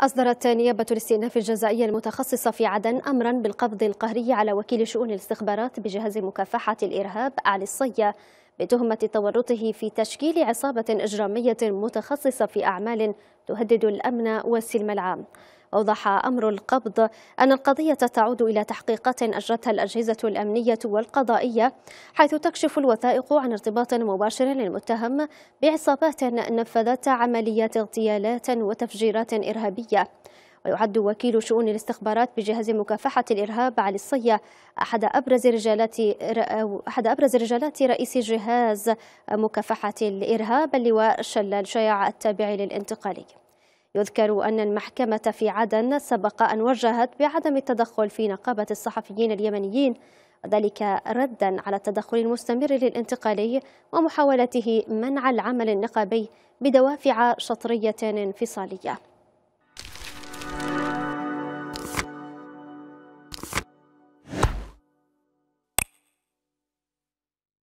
أصدرت نيابة الاستئناف الجزائية المتخصصة في عدن أمرا بالقبض القهري على وكيل شؤون الاستخبارات بجهاز مكافحة الإرهاب علي الصية بتهمة تورطه في تشكيل عصابة إجرامية متخصصة في أعمال تهدد الأمن والسلم العام أوضح أمر القبض أن القضية تعود إلى تحقيقات أجرتها الأجهزة الأمنية والقضائية حيث تكشف الوثائق عن ارتباط مباشر للمتهم بعصابات نفذت عمليات اغتيالات وتفجيرات إرهابية ويعد وكيل شؤون الاستخبارات بجهاز مكافحة الإرهاب علي الصية أحد أبرز رجالات أحد أبرز رجالات رئيس جهاز مكافحة الإرهاب اللواء شلال شيع التابع للانتقالي يذكر أن المحكمة في عدن سبق أن وجهت بعدم التدخل في نقابة الصحفيين اليمنيين وذلك ردا على التدخل المستمر للانتقالي ومحاولته منع العمل النقابي بدوافع شطرية انفصالية